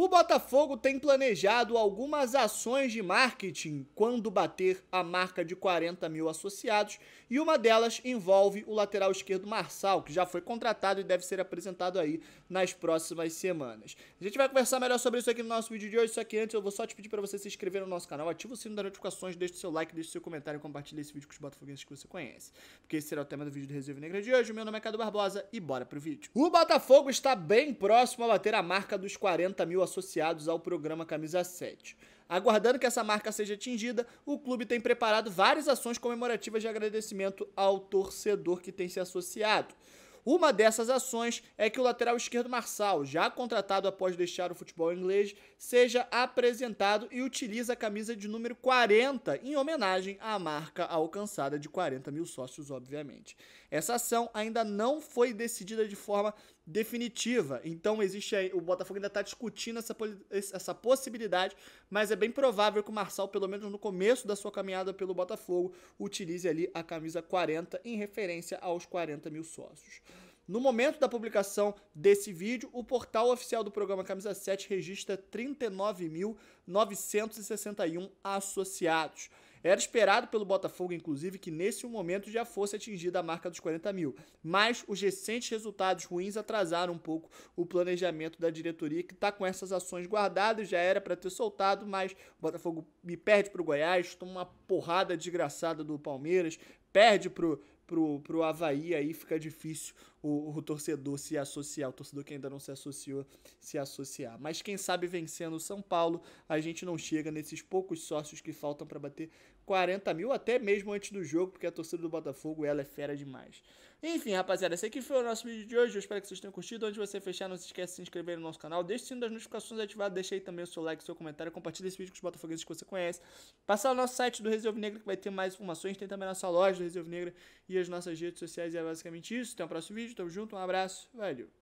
O Botafogo tem planejado algumas ações de marketing quando bater a marca de 40 mil associados, e uma delas envolve o lateral esquerdo Marçal, que já foi contratado e deve ser apresentado aí nas próximas semanas. A gente vai conversar melhor sobre isso aqui no nosso vídeo de hoje, só que antes eu vou só te pedir para você se inscrever no nosso canal, ativa o sino das notificações, deixa o seu like, deixa o seu comentário e compartilha esse vídeo com os botafoguenses que você conhece, porque esse será o tema do vídeo do Reserva Negra de hoje. Meu nome é Cadu Barbosa e bora pro vídeo. O Botafogo está bem próximo a bater a marca dos 40 mil associados associados ao programa Camisa 7. Aguardando que essa marca seja atingida, o clube tem preparado várias ações comemorativas de agradecimento ao torcedor que tem se associado. Uma dessas ações é que o lateral esquerdo Marçal, já contratado após deixar o futebol inglês, seja apresentado e utilize a camisa de número 40 em homenagem à marca alcançada de 40 mil sócios, obviamente. Essa ação ainda não foi decidida de forma definitiva. Então existe aí, o Botafogo ainda está discutindo essa, essa possibilidade, mas é bem provável que o Marçal, pelo menos no começo da sua caminhada pelo Botafogo, utilize ali a camisa 40 em referência aos 40 mil sócios. No momento da publicação desse vídeo, o portal oficial do programa Camisa 7 registra 39.961 associados. Era esperado pelo Botafogo, inclusive, que nesse momento já fosse atingida a marca dos 40 mil. Mas os recentes resultados ruins atrasaram um pouco o planejamento da diretoria, que está com essas ações guardadas, já era para ter soltado, mas o Botafogo me perde para o Goiás, toma uma porrada desgraçada do Palmeiras, perde para o pro, pro Havaí, aí fica difícil o, o torcedor se associar, o torcedor que ainda não se associou se associar. Mas quem sabe vencendo o São Paulo, a gente não chega nesses poucos sócios que faltam para bater 40 mil, até mesmo antes do jogo, porque a torcida do Botafogo ela é fera demais. Enfim, rapaziada, esse aqui foi o nosso vídeo de hoje. Eu espero que vocês tenham curtido. Antes de você fechar, não se esquece de se inscrever no nosso canal. Deixe o sino das notificações ativado. Deixe aí também o seu like, o seu comentário. Compartilhe esse vídeo com os botafoguenses que você conhece. Passar o no nosso site do Reserva Negra, que vai ter mais informações. Tem também a nossa loja do Reserva Negra e as nossas redes sociais. E é basicamente isso. Até o próximo vídeo vídeo. Tamo junto, um abraço, valeu.